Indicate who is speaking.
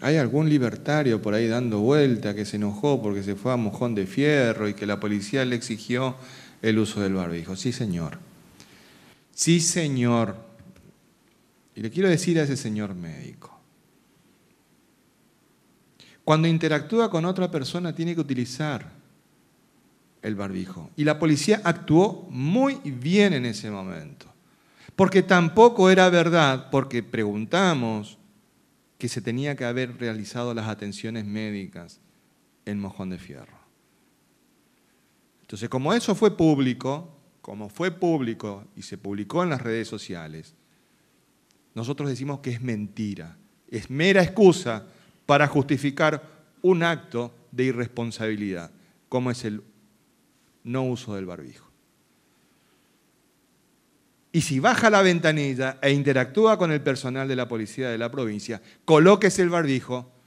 Speaker 1: hay algún libertario por ahí dando vuelta que se enojó porque se fue a mojón de fierro y que la policía le exigió el uso del barbijo. Sí, señor. Sí, señor. Y le quiero decir a ese señor médico. Cuando interactúa con otra persona tiene que utilizar el barbijo. Y la policía actuó muy bien en ese momento. Porque tampoco era verdad, porque preguntamos, que se tenía que haber realizado las atenciones médicas en Mojón de Fierro. Entonces, como eso fue público, como fue público y se publicó en las redes sociales, nosotros decimos que es mentira, es mera excusa para justificar un acto de irresponsabilidad, como es el no uso del barbijo. Y si baja la ventanilla e interactúa con el personal de la policía de la provincia, colóquese el barbijo